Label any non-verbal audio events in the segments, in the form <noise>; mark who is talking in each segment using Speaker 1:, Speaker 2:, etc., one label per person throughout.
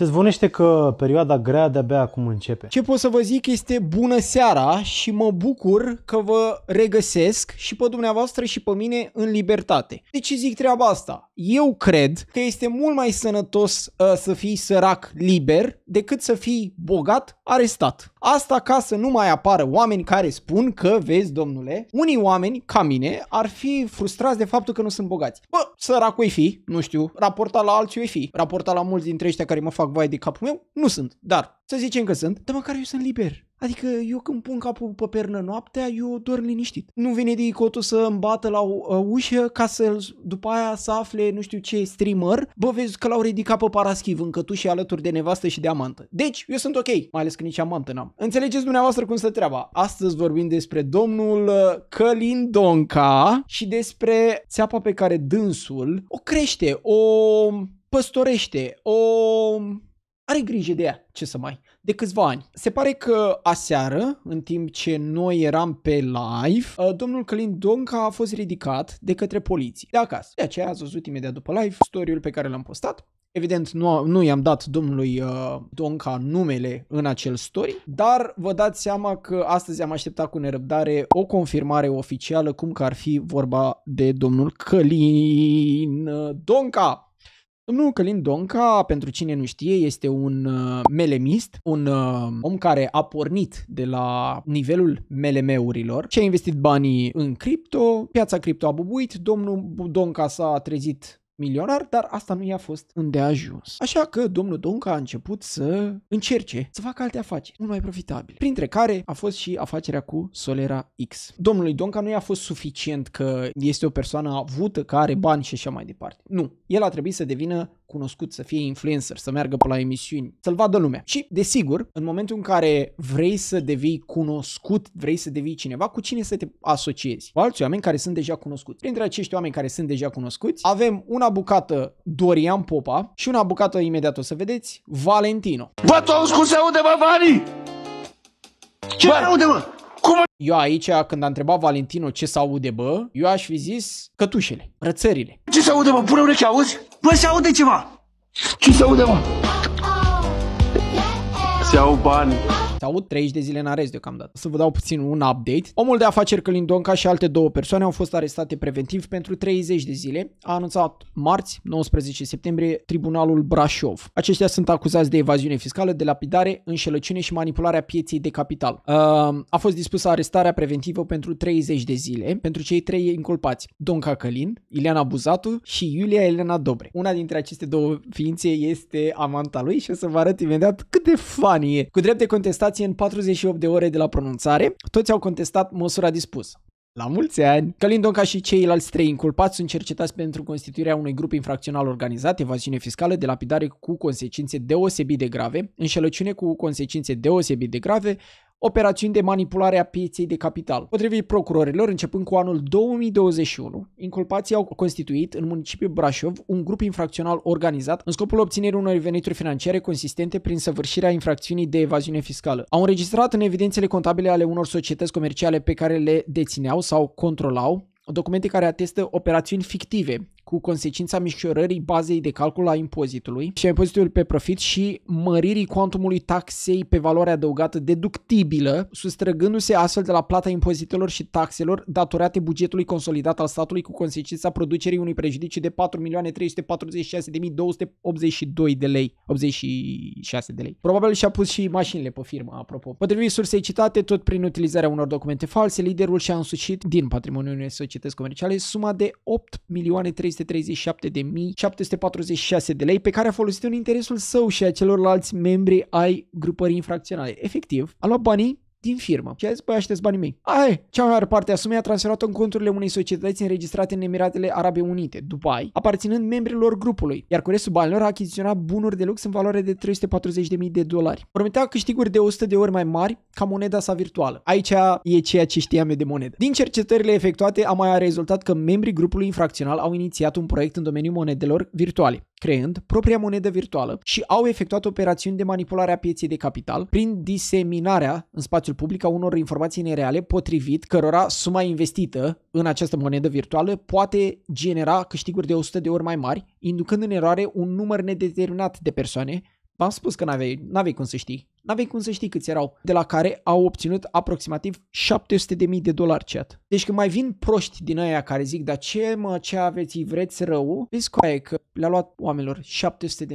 Speaker 1: Se zvonește că perioada grea de-abia acum începe. Ce
Speaker 2: pot să vă zic este bună seara și mă bucur că vă regăsesc și pe dumneavoastră și pe mine în libertate. De ce zic treaba asta? Eu cred că este mult mai sănătos uh, să fii sărac liber decât să fii bogat arestat. Asta ca să nu mai apară oameni care spun că, vezi domnule, unii oameni, ca mine, ar fi frustrați de faptul că nu sunt bogați. Bă, săracul e fi, nu știu, raportat la alții e fi, raportat la mulți dintre ăștia care mă fac fac vai de capul meu, nu sunt, dar să zicem că sunt, dar măcar eu sunt liber. Adică eu când pun capul pe pernă noaptea, eu dorm liniștit. Nu vine de dicotul să îmi bată la uh, ușă ca să după aia să afle nu știu ce streamer. Bă, vezi că l-au ridicat pe paraschiv în și alături de nevastă și de amantă. Deci, eu sunt ok, mai ales că nici amantă n-am. Înțelegeți dumneavoastră cum se treaba. Astăzi vorbim despre domnul uh, Călin Donca și despre țeapa pe care dânsul o crește, o păstorește, o are grijă de ea, ce să mai, de câțiva ani. Se pare că aseară, în timp ce noi eram pe live, uh, domnul Călin Donca a fost ridicat de către poliție, de acasă. De aceea ați văzut imediat după live story pe care l-am postat. Evident, nu, nu i-am dat domnului uh, Donca numele în acel story, dar vă dați seama că astăzi am așteptat cu nerăbdare o confirmare oficială cum că ar fi vorba de domnul Călin Donca. Domnul Călin Donca, pentru cine nu știe, este un uh, melemist, un uh, om care a pornit de la nivelul melemeurilor, urilor și a investit banii în cripto, piața cripto a bubuit, domnul Donca s-a trezit milionar, dar asta nu i-a fost îndeajuns. Așa că domnul Donca a început să încerce să facă alte afaceri, mult mai profitabile, printre care a fost și afacerea cu Solera X. Domnului Donca nu i-a fost suficient că este o persoană avută, care are bani și așa mai departe. Nu, el a trebuit să devină cunoscut, să fie influencer, să meargă pe la emisiuni, să-l vadă lumea. Și, desigur, în momentul în care vrei să devii cunoscut, vrei să devii cineva, cu cine să te asociezi? Cu alți oameni care sunt deja cunoscuți. Printre acești oameni care sunt deja cunoscuți, avem una bucată Dorian Popa și una bucată, imediat o să vedeți, Valentino. Bă, toți cum se aude, bă, Vali! Ce bă, aude, mă? Cum eu aici, când a întrebat Valentino ce se aude, bă, eu aș fi zis cătușele, rățările. Ce se aude, bă Pune urechea, auzi? 不晓得去吧，去晓得嘛，小班。sau 30 de zile în arest deocamdată. Să vă dau puțin un update. Omul de afaceri Călin Donca și alte două persoane au fost arestate preventiv pentru 30 de zile, a anunțat marți, 19 septembrie, Tribunalul Brașov. Aceștia sunt acuzați de evaziune fiscală, de lapidare, înșelăciune și manipularea pieței de capital. Ehm, a fost dispusă arestarea preventivă pentru 30 de zile pentru cei trei inculpați, Donca Călin, Ileana Buzatu și Iulia Elena Dobre. Una dintre aceste două ființe este amanta lui și o să vă arăt imediat cât de funny Cu drept de contestat contestație în 48 de ore de la pronunțare. Toți au contestat măsura dispusă. La mulți ani! Călin Donca și ceilalți trei inculpați sunt cercetați pentru constituirea unui grup infracțional organizat, evaziune fiscală, de lapidare cu consecințe deosebit de grave, înșelăciune cu consecințe deosebit de grave, operațiuni de manipulare a pieței de capital. Potrivit procurorilor, începând cu anul 2021, inculpații au constituit în municipiul Brașov un grup infracțional organizat în scopul obținerii unor venituri financiare consistente prin săvârșirea infracțiunii de evaziune fiscală. Au înregistrat în evidențele contabile ale unor societăți comerciale pe care le dețineau sau controlau documente care atestă operațiuni fictive, cu consecința mișorării bazei de calcul a impozitului și a impozitului pe profit și măririi cuantumului taxei pe valoare adăugată deductibilă, sustrăgându-se astfel de la plata impozitelor și taxelor datorate bugetului consolidat al statului cu consecința producerii unui prejudiciu de 4.346.282 de lei. 86 de lei. Probabil și-a pus și mașinile pe firmă, apropo. Potrivit sursei citate, tot prin utilizarea unor documente false, liderul și-a însușit din patrimoniul unei societăți comerciale suma de 8 milioane 337.746 de lei pe care a folosit în interesul său și a celorlalți membri ai grupării infracționale. Efectiv, a luat banii din firmă. Și a zis, băi, așteți banii mei. Ai, ah, cea mai mare parte a sumei a transferat-o în conturile unei societăți înregistrate în Emiratele Arabe Unite, Dubai, aparținând membrilor grupului, iar cu restul banilor a achiziționat bunuri de lux în valoare de 340.000 de dolari. Promitea câștiguri de 100 de ori mai mari ca moneda sa virtuală. Aici e ceea ce știam eu de monedă. Din cercetările efectuate, a mai rezultat că membrii grupului infracțional au inițiat un proiect în domeniul monedelor virtuale creând propria monedă virtuală și au efectuat operațiuni de manipulare a pieței de capital prin diseminarea în spațiul public a unor informații nereale potrivit cărora suma investită în această monedă virtuală poate genera câștiguri de 100 de ori mai mari, inducând în eroare un număr nedeterminat de persoane V-am spus că n-aveai, n-aveai cum să știi. N-aveai cum să știi câți erau, de la care au obținut aproximativ 700.000 de dolari chat. Deci când mai vin proști din aia care zic, dar ce mă, ce aveți, vreți rău, vezi că le-a luat oamenilor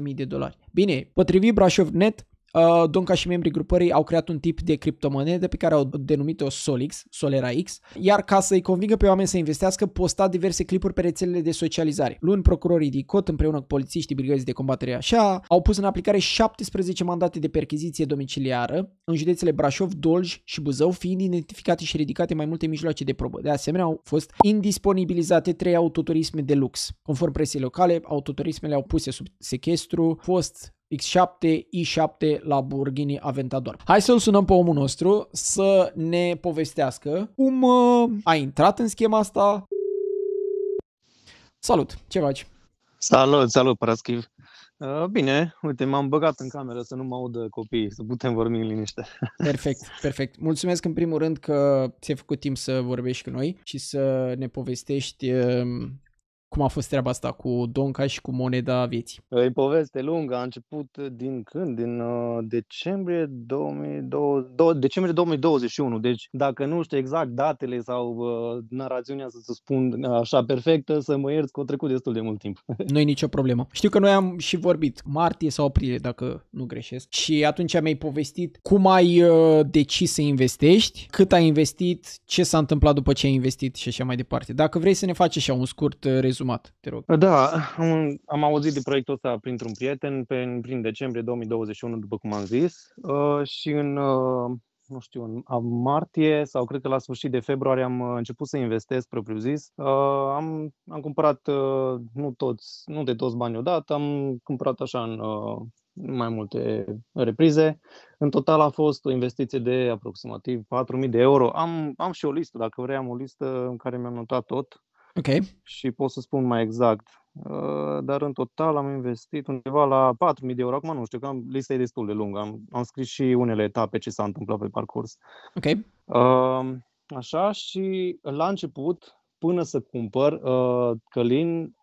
Speaker 2: 700.000 de dolari. Bine, potrivit Net, Uh, Donca și membrii grupării au creat un tip de criptomonede pe care au denumit-o Solix, Solera X, iar ca să-i convingă pe oameni să investească, posta diverse clipuri pe rețelele de socializare. Luni, procurorii de ICOT împreună cu polițiștii brigăzii de combatere așa au pus în aplicare 17 mandate de percheziție domiciliară în județele Brașov, Dolj și Buzău, fiind identificate și ridicate mai multe mijloace de probă. De asemenea, au fost indisponibilizate trei autoturisme de lux. Conform presiei locale, autoturismele au puse sub sequestru, fost X7, i7 la Burghini Aventador. Hai să-l sunăm pe omul nostru să ne povestească cum uh, a intrat în schema asta. Salut, ce faci?
Speaker 1: Salut, salut, Paraschiv.
Speaker 2: Uh, bine, uite, m-am băgat în
Speaker 1: cameră să nu mă audă copiii, să putem vorbi în liniște.
Speaker 2: <laughs> Perfect, perfect. Mulțumesc în primul rând că ți-ai făcut timp să vorbești cu noi și să ne povestești uh, cum a fost treaba asta cu Donca și cu moneda vieții?
Speaker 1: E poveste lungă, a început din când? Din uh, decembrie, 2020, decembrie 2021, deci dacă nu știu exact datele sau uh, narațiunea să se spun uh, așa perfectă, să mă iert că
Speaker 2: a trecut destul de mult timp. <laughs> Nu e nicio problemă. Știu că noi am și vorbit martie sau aprilie, dacă nu greșesc, și atunci mi-ai povestit cum ai uh, decis să investești, cât ai investit, ce s-a întâmplat după ce ai investit și așa mai departe. Dacă vrei să ne faci așa un scurt uh, rezum asumat, te rog. Da, am,
Speaker 1: am auzit de proiectul ăsta printr-un prieten pe, prin decembrie 2021, după cum am zis, uh, și în, uh, nu știu, în martie sau cred că la sfârșit de februarie am uh, început să investesc propriu zis. Uh, am, am cumpărat, uh, nu, toți, nu de toți banii odată, am cumpărat așa în uh, mai multe reprize. În total a fost o investiție de aproximativ 4.000 de euro. Am, am și o listă, dacă vrei, am o listă în care mi-am notat tot Ok. Și pot să spun mai exact. Uh, dar în total am investit undeva la 4.000 de euro. Acum nu știu, că lista e destul de lungă. Am, am scris și unele etape ce s-a întâmplat pe parcurs. Ok. Uh, așa și la început, până să cumpăr, uh, Călin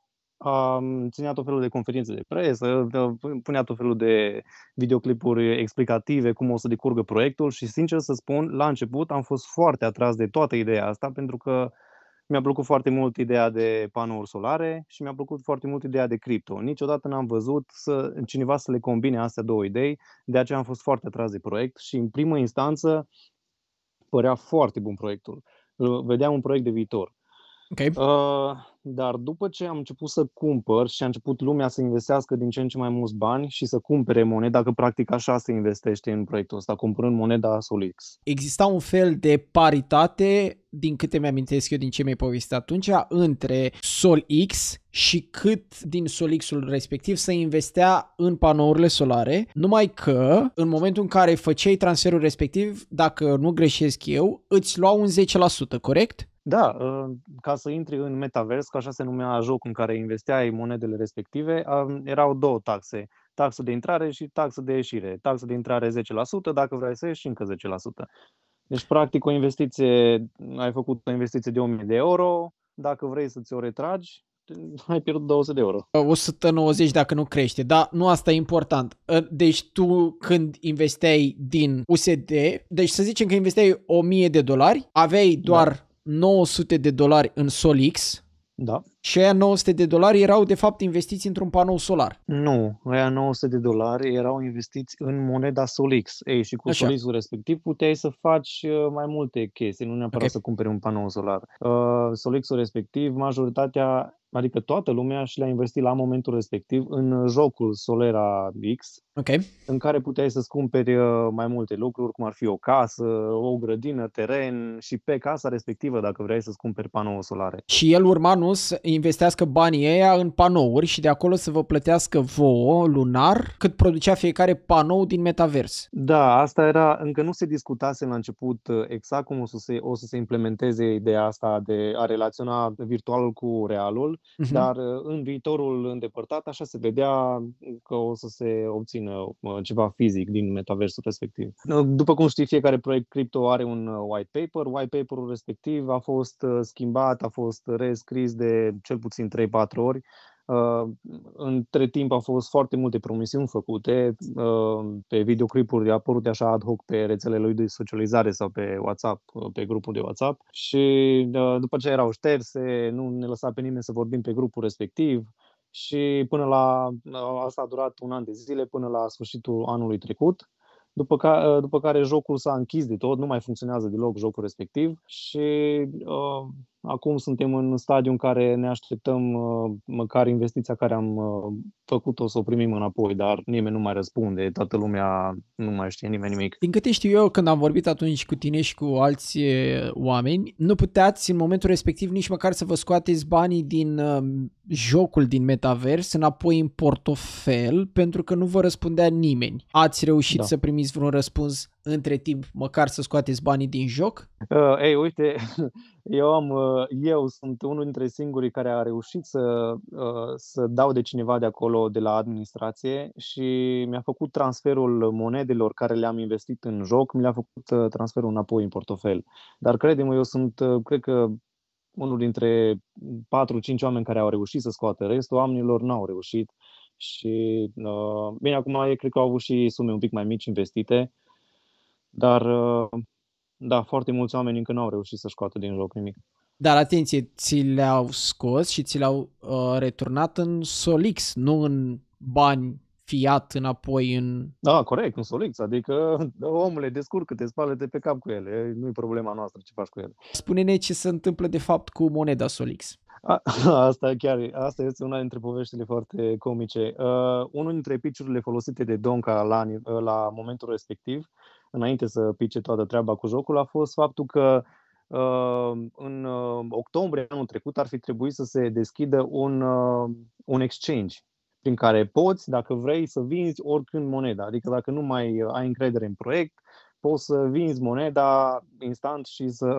Speaker 1: ținea tot felul de conferințe de presă, punea tot felul de videoclipuri explicative cum o să decurgă proiectul și, sincer să spun, la început am fost foarte atras de toată ideea asta pentru că mi-a plăcut foarte mult ideea de panouri solare și mi-a plăcut foarte mult ideea de cripto. Niciodată n-am văzut să, cineva să le combine astea două idei, de aceea am fost foarte atras de proiect și în primă instanță părea foarte bun proiectul. Vedeam un proiect de viitor. Okay. Uh, dar după ce am început să cumpăr și a început lumea să investească din ce în ce mai mulți bani și să cumpere moneda, că
Speaker 2: practic așa se
Speaker 1: investește în proiectul ăsta, cumpărând moneda Solix.
Speaker 2: Exista un fel de paritate, din câte mi-amintesc eu din ce mi-ai povestit atunci, între Solix și cât din Solixul respectiv să investea în panourile solare, numai că în momentul în care făceai transferul respectiv, dacă nu greșesc eu, îți luau un 10%, corect? Da, uh, ca să intri în metavers, că așa se numea jocul
Speaker 1: în care investeai monedele respective, erau două taxe. Taxă de intrare și taxă de ieșire. Taxă de intrare 10%, dacă vrei să ieși, încă 10%. Deci, practic, o investiție, ai făcut o investiție de 1000 de euro, dacă vrei să-ți o retragi, <laughs>
Speaker 2: ai pierdut 200 de euro. 190 dacă nu crește, dar nu asta e important. Uh, deci tu când investeai din USD, deci să zicem că investeai 1000 de dolari, aveai doar da. 900 de dolari în Solix. Da. Și aia 900 de dolari erau de fapt investiți într-un panou solar. Nu, aia 900 de dolari erau investiți
Speaker 1: în moneda Solix. Ei, și cu Așa. Solixul respectiv puteai să faci uh, mai multe chestii, nu neapărat okay. să cumperi un panou solar. Uh, Solixul respectiv, majoritatea adică toată lumea și le-a investit la momentul respectiv în jocul Solera X, okay. în care puteai să-ți cumperi uh, mai multe lucruri, cum ar fi o casă, o grădină, teren și pe casa respectivă dacă vrei să-ți cumperi panouri solare.
Speaker 2: Și el urma nu să investească banii ăia în panouri și de acolo să vă plătească vouă lunar cât producea fiecare panou din metavers.
Speaker 1: Da, asta era, încă nu se discutase la început uh, exact cum o să se, o să se implementeze ideea asta de a relaționa virtualul cu realul, uh-huh. dar uh, în viitorul îndepărtat așa se vedea că o să se obțină obțină ceva fizic din metaversul respectiv. După cum știi, fiecare proiect cripto are un uh, white paper. White paper-ul respectiv a fost uh, schimbat, a fost rescris de cel puțin 3-4 ori. Uh, între timp au fost foarte multe promisiuni făcute pe videoclipuri apărute așa ad hoc pe rețelele lui de socializare sau pe WhatsApp, pe grupul de WhatsApp și după ce erau șterse, nu ne lăsa pe nimeni să vorbim pe grupul respectiv și până la, asta a durat un an de zile, până la sfârșitul anului trecut, după, ca, după care jocul s-a închis de tot, nu mai funcționează deloc jocul respectiv și uh, Acum suntem în stadiu în care ne așteptăm uh, măcar investiția care am uh, făcut-o să o primim înapoi, dar nimeni nu mai răspunde, toată
Speaker 2: lumea nu mai știe nimeni nimic. Din câte știu eu, când am vorbit atunci cu tine și cu alți uh, oameni, nu puteați în momentul respectiv nici măcar să vă scoateți banii din jocul din metavers înapoi în portofel, pentru că nu vă răspundea nimeni. Ați reușit da. să primiți vreun răspuns între timp măcar să scoateți banii din joc? Uh,
Speaker 1: ei, uite, <laughs> eu, am, uh, eu sunt unul dintre singurii care a reușit să, uh, să dau de cineva de acolo, de la administrație și mi-a făcut transferul monedelor care le-am investit în joc, mi le-a făcut uh, transferul înapoi în portofel. Dar credem, eu sunt, cred că unul dintre 4-5 oameni care au reușit să scoată, restul oamenilor n-au reușit. Și, uh, bine, acum ei cred că au avut și sume un pic mai mici investite, dar, uh, da, foarte mulți oameni încă nu au reușit să scoată din joc nimic.
Speaker 2: Dar atenție, ți le-au scos și ți le-au uh, returnat în Solix, nu în bani fiat înapoi în... Da, corect,
Speaker 1: în Solix, adică omule, descurcă-te, spală de pe cap cu ele, nu e problema noastră ce faci cu ele.
Speaker 2: Spune-ne ce se întâmplă de fapt cu moneda Solix. A, <laughs> asta chiar, asta
Speaker 1: este una dintre poveștile foarte comice. Uh, unul dintre piciurile folosite de Donca la, la momentul respectiv uh, înainte să pice toată treaba cu jocul a fost faptul că uh, în uh, octombrie anul trecut ar fi trebuit să se deschidă un, uh, un exchange prin care poți, dacă vrei, să vinzi oricând moneda. Adică dacă nu mai ai încredere în proiect, poți să vinzi moneda instant și să,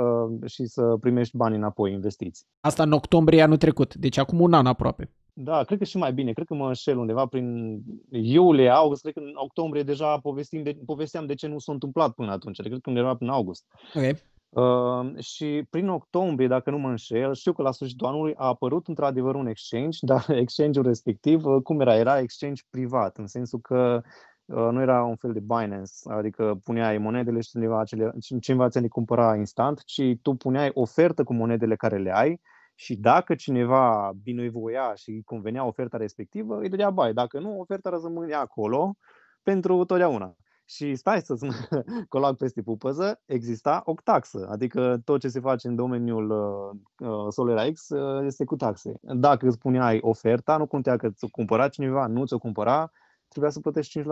Speaker 1: și să primești bani înapoi investiți.
Speaker 2: Asta în octombrie anul trecut, deci acum un an aproape. Da,
Speaker 1: cred că și mai bine. Cred că mă înșel undeva prin iulie, august. Cred că în octombrie deja povestim de, povesteam de ce nu s-a întâmplat până atunci. Adică cred că undeva prin august. Okay. Uh, și prin octombrie, dacă nu mă înșel, știu că la sfârșitul anului a apărut într-adevăr un exchange, <laughs> dar exchange-ul respectiv, uh, cum era? Era exchange privat, în sensul că uh, nu era un fel de Binance, adică puneai monedele și cineva, acele, cineva ți le cumpăra instant, ci tu puneai ofertă cu monedele care le ai și dacă cineva binevoia și îi convenea oferta respectivă, îi dădea bai. Dacă nu, oferta rămânea acolo pentru totdeauna. Și stai să-ți <laughs> colac peste pupăză, exista o taxă, adică tot ce se face în domeniul uh, uh X uh, este cu taxe. Dacă îți puneai oferta, nu contea că ți-o cumpăra cineva, nu ți-o cumpăra, trebuia să plătești 5%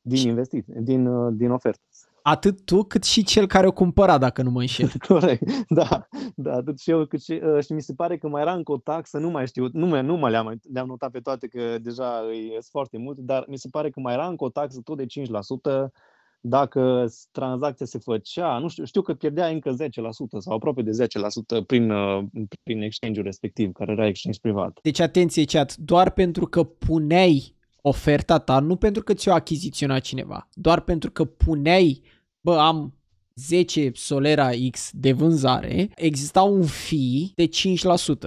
Speaker 2: din investit, din, uh, din ofertă. Atât tu cât și cel care o cumpăra, dacă nu mă înșel. <laughs> Corect, da,
Speaker 1: da, atât și eu cât și, uh, și mi se pare că mai era încă o taxă, nu mai știu, nu, mai, nu mai le-am, le-am notat pe toate că deja sunt foarte mult, dar mi se pare că mai era încă o taxă tot de 5% dacă tranzacția se făcea, nu știu, știu că pierdea încă 10% sau aproape de 10% prin, ă, prin exchange-ul respectiv, care era exchange privat.
Speaker 2: Deci atenție chat, doar pentru că puneai oferta ta, nu pentru că ți-o achiziționa cineva, doar pentru că puneai bă, am 10 Solera X de vânzare, exista un fee de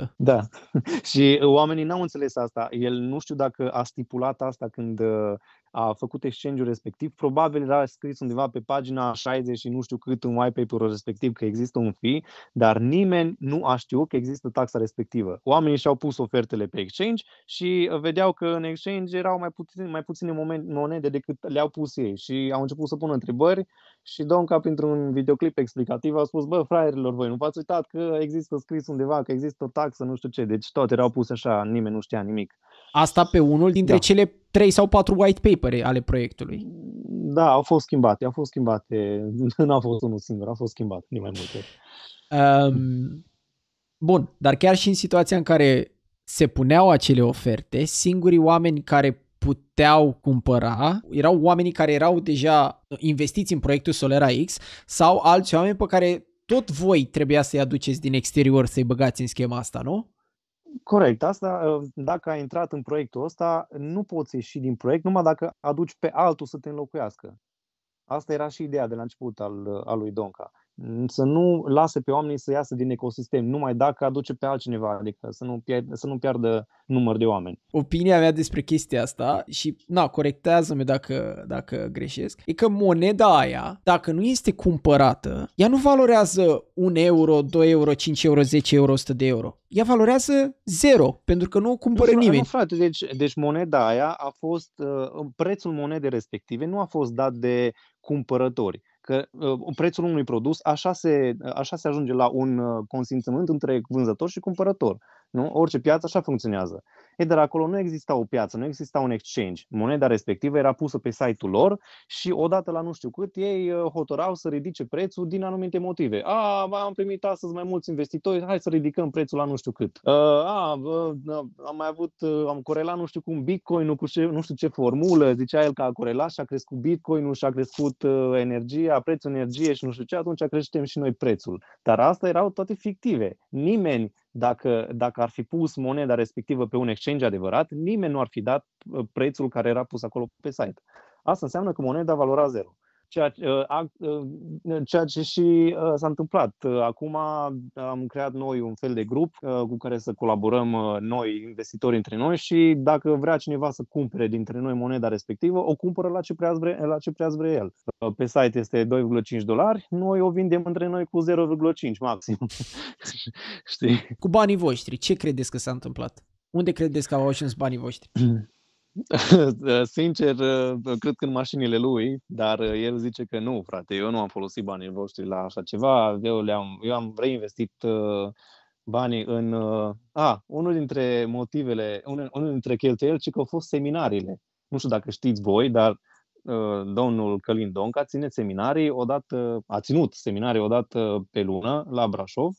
Speaker 2: 5%. Da.
Speaker 1: <laughs> și oamenii n-au înțeles asta. El nu știu dacă a stipulat asta când uh, a făcut exchange-ul respectiv. Probabil era scris undeva pe pagina 60 și nu știu cât în white paper respectiv că există un fee, dar nimeni nu a știut că există taxa respectivă. Oamenii și-au pus ofertele pe exchange și uh, vedeau că în exchange erau mai puține, mai puține monede decât le-au pus ei și au început să pună întrebări și cap printr-un videoclip explicativ, a spus, bă, fraierilor, voi nu v-ați uitat că există scris undeva, că există o taxă, nu știu ce. Deci toate erau puse așa, nimeni nu știa nimic.
Speaker 2: Asta pe unul dintre da. cele trei sau patru white paper ale proiectului. Da, au fost schimbate, au fost schimbate. <laughs> nu a fost unul singur, au fost schimbat, din mai multe. Um, bun, dar chiar și în situația în care se puneau acele oferte, singurii oameni care puteau cumpăra erau oamenii care erau deja investiți în proiectul Solera X sau alți oameni pe care tot voi trebuia să-i aduceți din exterior să-i băgați în schema asta, nu?
Speaker 1: Corect. Asta, uh, dacă ai intrat în proiectul ăsta, nu poți ieși din proiect numai dacă aduci pe altul să te înlocuiască. Asta era și ideea de la început al, uh, al lui Donca să nu lase pe oamenii să iasă din ecosistem, numai dacă aduce pe altcineva, adică să nu, să nu piardă
Speaker 2: număr de oameni. Opinia mea despre chestia asta și, na, corectează-mă dacă, dacă greșesc, e că moneda aia, dacă nu este cumpărată, ea nu valorează 1 euro, 2 euro, 5 euro, 10 euro, 100 de euro. Ea valorează zero, pentru că nu o cumpără nu, nimeni. Nu,
Speaker 1: frate, deci, deci moneda aia a fost, uh, prețul monedei respective nu a fost dat de cumpărători că uh, prețul unui produs, așa se, așa se ajunge la un uh, consimțământ între vânzător și cumpărător. Nu? Orice piață așa funcționează. E, dar acolo nu exista o piață, nu exista un exchange. Moneda respectivă era pusă pe site-ul lor și odată la nu știu cât ei uh, hotărau să ridice prețul din anumite motive. A, am primit astăzi mai mulți investitori, hai să ridicăm prețul la nu știu cât. Uh, a, uh, am mai avut, am corelat nu știu cum Bitcoin-ul cu ce, nu știu ce formulă, zicea el că a corelat și a crescut Bitcoin-ul și a crescut energia, prețul energiei și nu știu ce, atunci creștem și noi prețul. Dar asta erau toate fictive. Nimeni dacă, dacă ar fi pus moneda respectivă pe un exchange adevărat, nimeni nu ar fi dat uh, prețul care era pus acolo pe site. Asta înseamnă că moneda valora zero ceea, uh, uh, ceea ce și uh, s-a întâmplat. Acum am creat noi un fel de grup cu care să colaborăm noi, investitori între noi și dacă vrea cineva să cumpere dintre noi moneda respectivă, o cumpără la ce preț vrea, la ce preț vrea el. Pe site este 2,5 dolari, noi o vindem între noi cu 0,5
Speaker 2: maxim. <laughs> Știi? Cu banii voștri, ce credeți că s-a întâmplat? Unde credeți că au ajuns banii voștri? <clears throat> <laughs>
Speaker 1: Sincer, uh, cred că în mașinile lui, dar uh, el zice că nu, frate, eu nu am folosit banii voștri la așa ceva, eu, le-am, eu am reinvestit uh, banii în... A, unul dintre motivele, unul, dintre cheltuieli, ci că au fost seminariile. Nu știu dacă știți voi, dar domnul Călin Donca ține seminarii odată, a ținut seminarii odată pe lună la Brașov,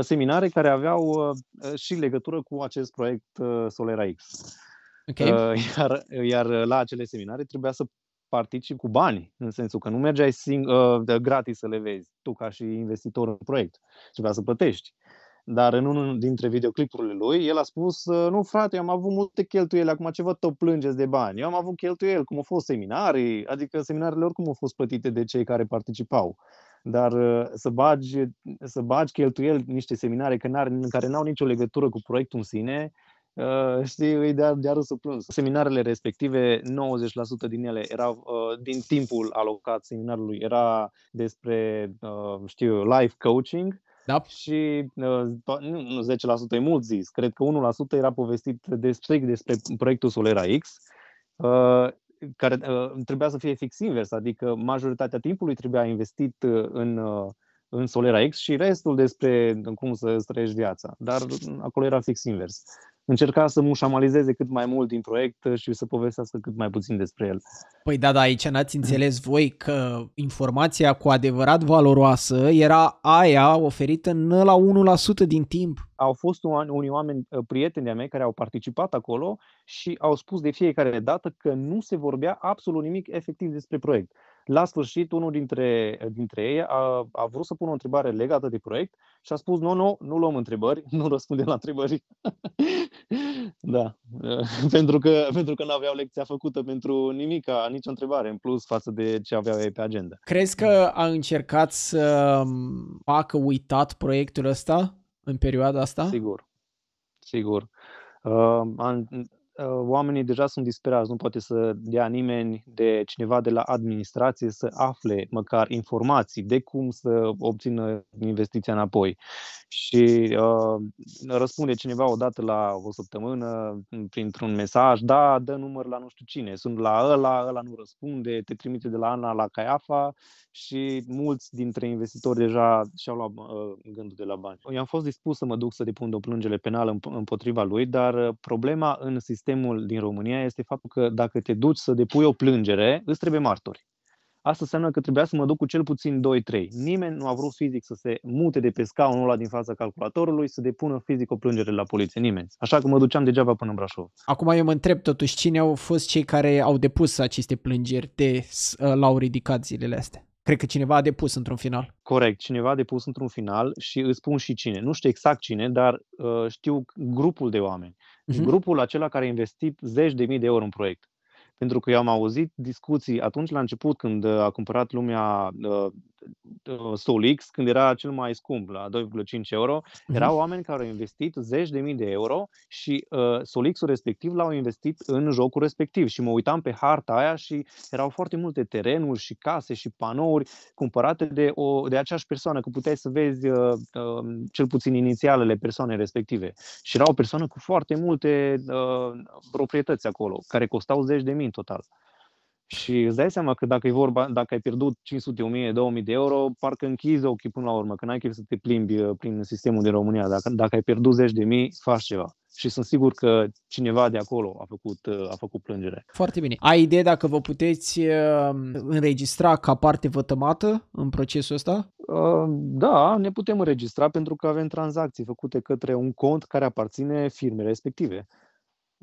Speaker 1: seminare care aveau și legătură cu acest proiect Solera X. Okay. Uh, <laughs> iar, iar la acele seminare trebuia să participi cu bani, în sensul că nu mergeai sing- uh, gratis să le vezi, tu ca și investitor în proiect, trebuia să plătești. Dar în unul dintre videoclipurile lui, el a spus, uh, nu frate, am avut multe cheltuieli, acum ce vă tot plângeți de bani? Eu am avut cheltuieli, cum au fost seminarii, adică seminarele oricum au fost plătite de cei care participau. Dar uh, să bagi, să bagi cheltuieli niște seminare care n-au nicio legătură cu proiectul în sine, Uh, știi, îi dea de râsul plâns. Seminarele respective, 90% din ele erau, uh, din timpul alocat seminarului, era despre, uh, știu, life coaching, da. Și uh, 10% e mult zis, cred că 1% era povestit despre, despre proiectul Solera X, uh, care uh, trebuia să fie fix invers, adică majoritatea timpului trebuia investit uh, în, uh, în Solera X și restul despre cum să străiești viața. Dar acolo era fix invers încerca să mușamalizeze cât mai mult din proiect și să povestească cât mai puțin despre el.
Speaker 2: Păi da, da, aici n-ați înțeles voi că informația cu adevărat valoroasă era aia oferită în la 1% din timp.
Speaker 1: Au fost unii oameni uh, prieteni de-a mei care au participat acolo și au spus de fiecare dată că nu se vorbea absolut nimic efectiv despre proiect. La sfârșit, unul dintre, dintre ei a, a vrut să pună o întrebare legată de proiect și a spus, nu, nu, nu luăm întrebări, <laughs> nu răspundem la întrebări. <laughs> da, <laughs> pentru că, pentru că nu aveau lecția făcută pentru nimic, nicio întrebare în plus față de ce aveau ei pe agenda.
Speaker 2: Crezi că a încercat să facă uitat proiectul ăsta în perioada asta? Sigur,
Speaker 1: sigur. Uh, Uh, oamenii deja sunt disperați, nu poate să dea nimeni de cineva de la administrație să afle măcar informații de cum să obțină investiția înapoi. Și uh, răspunde cineva odată la o săptămână printr-un mesaj, da, dă număr la nu știu cine, sunt la ăla, ăla nu răspunde, te trimite de la Ana la Caiafa și mulți dintre investitori deja și-au luat uh, gândul de la bani. Eu am fost dispus să mă duc să depun o plângere penală împotriva lui, dar uh, problema în sistem sistemul din România este faptul că dacă te duci să depui o plângere, îți trebuie martori. Asta înseamnă că trebuia să mă duc cu cel puțin 2-3. Nimeni nu a vrut fizic să se mute de pe scaunul ăla din fața calculatorului, să depună fizic o plângere la poliție. Nimeni. Așa că mă duceam degeaba până în Brașov.
Speaker 2: Acum eu mă întreb totuși cine au fost cei care au depus aceste plângeri de ă, la au ridicat zilele astea? Cred că cineva a depus într-un final.
Speaker 1: Corect, cineva a depus într-un final și îți spun și cine. Nu știu exact cine, dar uh, știu grupul de oameni uh-huh. grupul acela care a investit zeci de mii de euro în proiect. Pentru că eu am auzit discuții atunci la început când a cumpărat lumea uh, Uh, Solix, când era cel mai scump, la 2,5 euro, mhm. erau oameni care au investit zeci de mii de euro și uh, Solixul respectiv l-au investit în jocul respectiv. Și mă uitam pe harta aia și erau foarte multe terenuri și case și panouri cumpărate de, o, de aceeași persoană, că puteai să vezi uh, uh, cel puțin inițialele persoanei respective. Și era o persoană cu foarte multe uh, proprietăți acolo, care costau zeci de mii în total. Uh, și îți dai seama că dacă e vorba, dacă ai pierdut 500, 1000, 2000 de euro, parcă închizi ochii până la urmă, că n-ai chef să te plimbi uh, prin sistemul din România. Dacă, dacă ai pierdut 10 de mii, faci ceva. Și sunt sigur că cineva de acolo a făcut, uh, a făcut plângere.
Speaker 2: Foarte bine. Ai idee dacă vă puteți uh, înregistra ca parte vătămată în procesul ăsta? Da,
Speaker 1: ne putem înregistra pentru că avem tranzacții făcute către un cont care aparține firmei respective.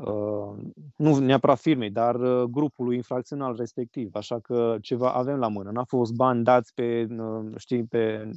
Speaker 1: Uh, nu neapărat firmei, dar uh, grupului infracțional respectiv. Așa că ceva avem la mână. N-a fost bani dați pe, uh, știi, pe,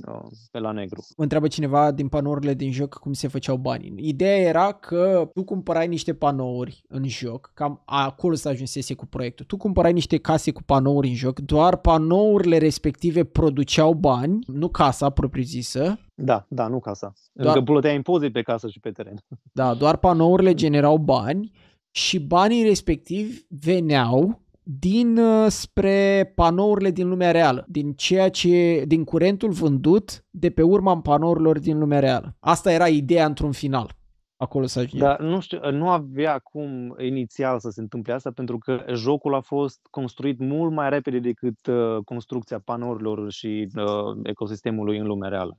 Speaker 1: pe la negru.
Speaker 2: Mă întreabă cineva din panourile din joc cum se făceau banii. Ideea era că tu cumpărai niște panouri în joc, cam acolo să ajunsese cu proiectul. Tu cumpărai niște case cu panouri în joc, doar panourile respective produceau bani, nu casa propriu-zisă, da, da, nu casa. Doar... Încă
Speaker 1: plăteai impozit pe casă și pe teren.
Speaker 2: <laughs> Da, doar panourile generau bani și banii respectivi veneau din uh, spre panourile din lumea reală, din ceea ce, din curentul vândut de pe urma panourilor din lumea reală. Asta era ideea într-un final. Acolo să Dar nu știu,
Speaker 1: nu avea cum inițial să se întâmple asta pentru că jocul a fost construit mult mai repede decât uh, construcția panourilor și uh, ecosistemului în lumea reală.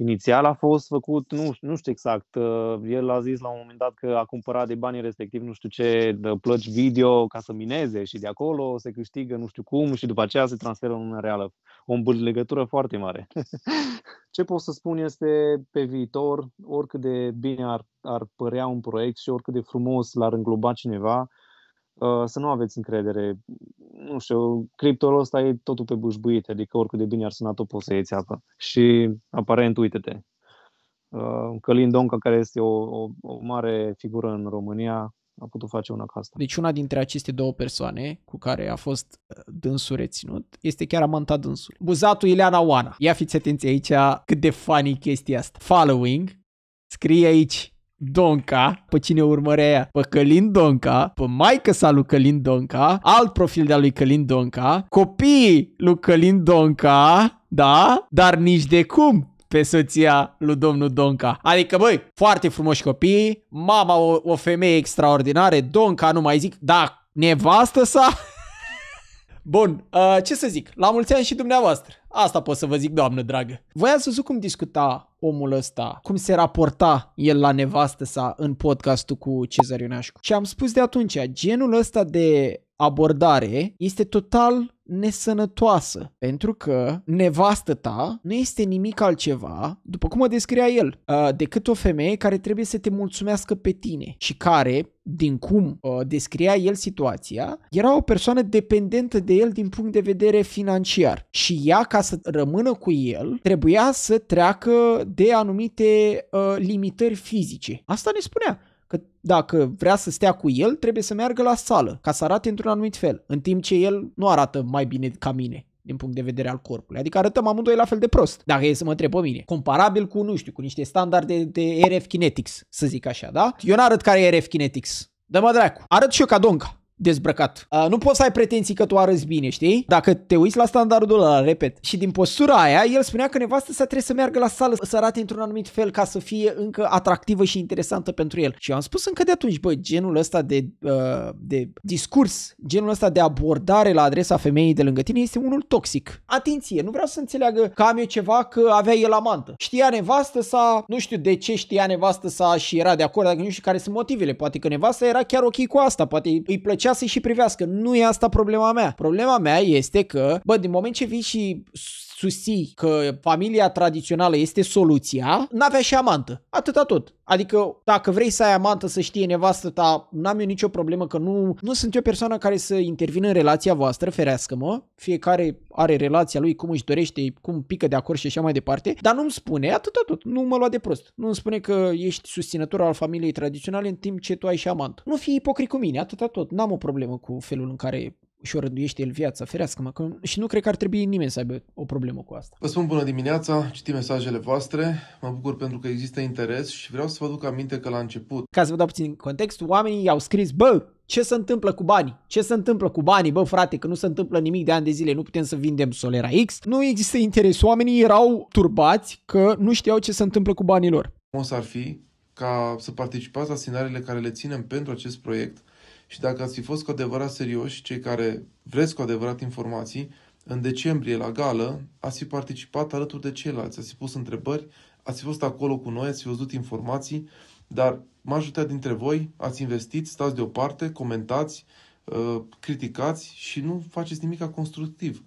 Speaker 1: Inițial a fost făcut, nu, nu știu exact, uh, el a zis la un moment dat că a cumpărat de banii respectiv nu știu ce de plăci video ca să mineze și de acolo se câștigă nu știu cum și după aceea se transferă în reală. O legătură foarte mare. <laughs> ce pot să spun este pe viitor, oricât de bine ar, ar părea un proiect și oricât de frumos l-ar îngloba cineva, Uh, să nu aveți încredere. Nu știu, criptorul ăsta e totul pe bușbuite, adică oricât de bine ar suna tot poți să iei apă. Și aparent, uite-te, uh, Călin Donca, care este o, o, o mare figură în România, a putut face una ca asta.
Speaker 2: Deci una dintre aceste două persoane cu care a fost dânsul reținut este chiar amanta dânsul. Buzatul Ileana Oana. Ia fiți atenți aici cât de funny chestia asta. Following scrie aici Donca, pe cine urmărea pe Călin Donca, pe maică sa lui Călin Donca, alt profil de-a lui Călin Donca, copiii lui Călin Donca, da? Dar nici de cum pe soția lui domnul Donca. Adică, băi, foarte frumoși copii, mama o, o femeie extraordinară, Donca nu mai zic, da, nevastă sa... <laughs> Bun, uh, ce să zic, la mulți ani și dumneavoastră! Asta pot să vă zic, doamnă dragă. Voi ați văzut cum discuta omul ăsta, cum se raporta el la nevastă sa în podcastul cu Cezar Ionașcu. Și am spus de atunci, genul ăsta de abordare este total nesănătoasă, pentru că nevastă ta nu este nimic altceva, după cum o descria el, uh, decât o femeie care trebuie să te mulțumească pe tine și care, din cum uh, descria el situația, era o persoană dependentă de el din punct de vedere financiar și ea, ca să rămână cu el, trebuia să treacă de anumite uh, limitări fizice. Asta ne spunea dacă vrea să stea cu el, trebuie să meargă la sală, ca să arate într-un anumit fel, în timp ce el nu arată mai bine ca mine din punct de vedere al corpului. Adică arătăm amândoi la fel de prost, dacă e să mă întreb pe mine. Comparabil cu, nu știu, cu niște standarde de RF Kinetics, să zic așa, da? Eu n-arăt care e RF Kinetics. Dă-mă dracu. Arăt și eu ca donca dezbrăcat. Uh, nu poți să ai pretenții că tu arăți bine, știi? Dacă te uiți la standardul ăla, repet. Și din postura aia, el spunea că nevastă să trebuie să meargă la sală să arate într-un anumit fel ca să fie încă atractivă și interesantă pentru el. Și eu am spus încă de atunci, bă, genul ăsta de, uh, de discurs, genul ăsta de abordare la adresa femeii de lângă tine este unul toxic. Atenție, nu vreau să înțeleagă că am eu ceva că avea el amantă. Știa nevastă sa, nu știu de ce știa nevastă sa și era de acord, dacă nu știu care sunt motivele. Poate că nevasta era chiar ok cu asta, poate îi plăcea așa să-i și privească. Nu e asta problema mea. Problema mea este că, bă, din moment ce vii și susții că familia tradițională este soluția, n-avea și amantă. Atâta tot. Adică dacă vrei să ai amantă, să știe nevastă ta, n-am eu nicio problemă că nu, nu sunt eu persoana care să intervină în relația voastră, ferească-mă, fiecare are relația lui, cum își dorește, cum pică de acord și așa mai departe, dar nu-mi spune atâta tot, nu mă lua de prost. Nu-mi spune că ești susținător al familiei tradiționale în timp ce tu ai și amant. Nu fi ipocrit cu mine, atâta tot, n-am o problemă cu felul în care și o rânduiește el viața, ferească-mă. Că... Și nu cred că ar trebui nimeni să aibă o problemă cu asta. Vă spun bună dimineața, citim mesajele voastre, mă bucur pentru că există interes și vreau să vă duc aminte că la început... Ca să vă dau puțin context, oamenii i-au scris, bă, ce se întâmplă cu banii? Ce se întâmplă cu banii? Bă, frate, că nu se întâmplă nimic de ani de zile, nu putem să vindem Solera X. Nu există interes. Oamenii erau turbați că nu știau ce se întâmplă cu banii lor. Cum o să ar fi ca să participați la scenariile care le ținem pentru acest proiect și dacă ați fi fost cu adevărat serioși, cei care vreți cu adevărat informații, în decembrie la gală ați fi participat alături de ceilalți, ați fi pus întrebări, ați fost acolo cu noi, ați fi văzut informații, dar majoritatea dintre voi ați investit, stați deoparte, comentați, uh, criticați și nu faceți nimic constructiv.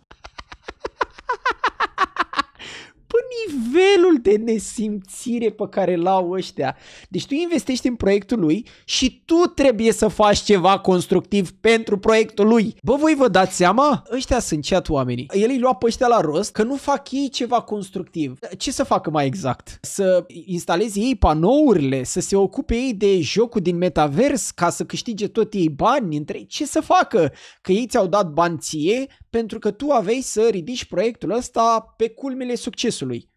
Speaker 2: nivelul de nesimțire pe care îl au ăștia. Deci tu investești în proiectul lui și tu trebuie să faci ceva constructiv pentru proiectul lui. Bă, voi vă dați seama? Ăștia sunt chat oamenii. El îi lua pe ăștia la rost că nu fac ei ceva constructiv. Ce să facă mai exact? Să instaleze ei panourile, să se ocupe ei de jocul din metavers ca să câștige tot ei bani între ei. Ce să facă? Că ei ți-au dat bani ție pentru că tu aveai să ridici proiectul ăsta pe culmele succesului.